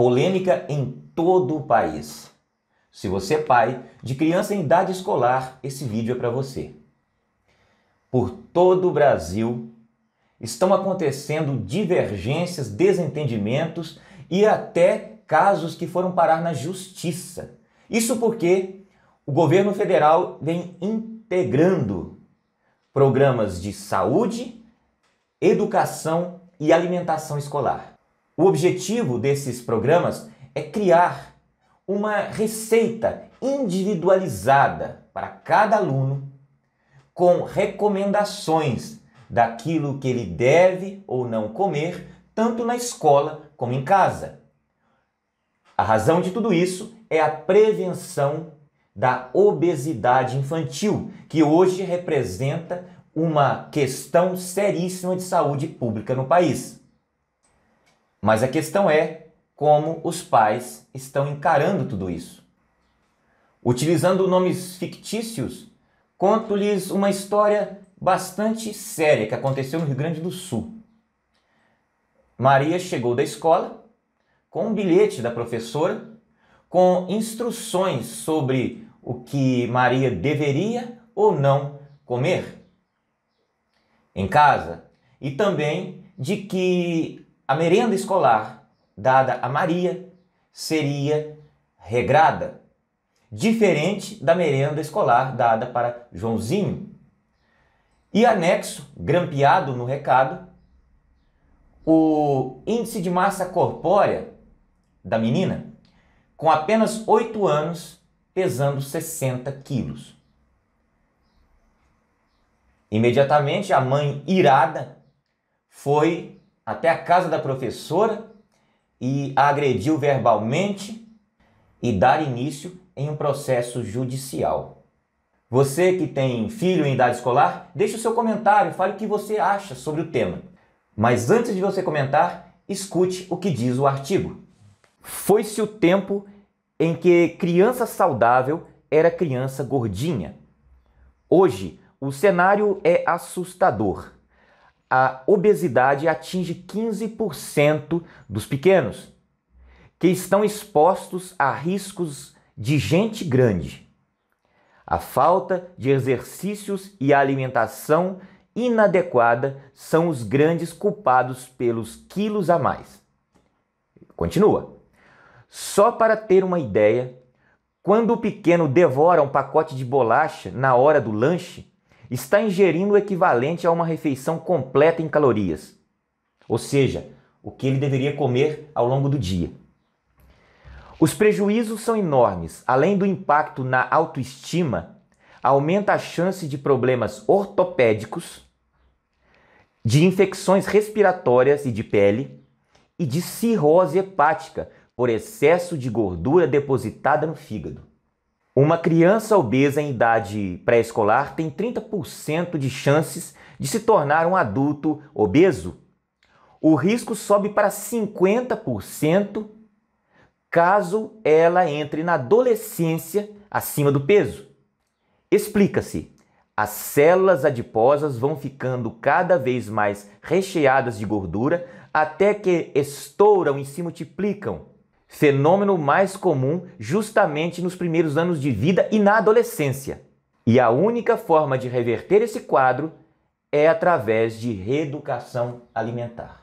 Polêmica em todo o país. Se você é pai de criança em idade escolar, esse vídeo é para você. Por todo o Brasil estão acontecendo divergências, desentendimentos e até casos que foram parar na justiça. Isso porque o governo federal vem integrando programas de saúde, educação e alimentação escolar. O objetivo desses programas é criar uma receita individualizada para cada aluno com recomendações daquilo que ele deve ou não comer, tanto na escola como em casa. A razão de tudo isso é a prevenção da obesidade infantil, que hoje representa uma questão seríssima de saúde pública no país. Mas a questão é como os pais estão encarando tudo isso. Utilizando nomes fictícios, conto-lhes uma história bastante séria que aconteceu no Rio Grande do Sul. Maria chegou da escola com um bilhete da professora com instruções sobre o que Maria deveria ou não comer em casa e também de que a merenda escolar dada a Maria seria regrada, diferente da merenda escolar dada para Joãozinho. E anexo, grampeado no recado, o índice de massa corpórea da menina, com apenas 8 anos, pesando 60 quilos. Imediatamente a mãe, irada, foi até a casa da professora e a agrediu verbalmente e dar início em um processo judicial. Você que tem filho em idade escolar, deixe o seu comentário, fale o que você acha sobre o tema. Mas antes de você comentar, escute o que diz o artigo. Foi-se o tempo em que criança saudável era criança gordinha. Hoje, o cenário é assustador a obesidade atinge 15% dos pequenos, que estão expostos a riscos de gente grande. A falta de exercícios e a alimentação inadequada são os grandes culpados pelos quilos a mais. Continua. Só para ter uma ideia, quando o pequeno devora um pacote de bolacha na hora do lanche, está ingerindo o equivalente a uma refeição completa em calorias, ou seja, o que ele deveria comer ao longo do dia. Os prejuízos são enormes, além do impacto na autoestima, aumenta a chance de problemas ortopédicos, de infecções respiratórias e de pele e de cirrose hepática por excesso de gordura depositada no fígado. Uma criança obesa em idade pré-escolar tem 30% de chances de se tornar um adulto obeso. O risco sobe para 50% caso ela entre na adolescência acima do peso. Explica-se: as células adiposas vão ficando cada vez mais recheadas de gordura até que estouram e se multiplicam fenômeno mais comum justamente nos primeiros anos de vida e na adolescência. E a única forma de reverter esse quadro é através de reeducação alimentar.